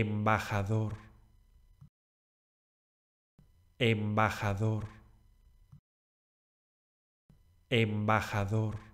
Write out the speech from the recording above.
embajador, embajador, embajador.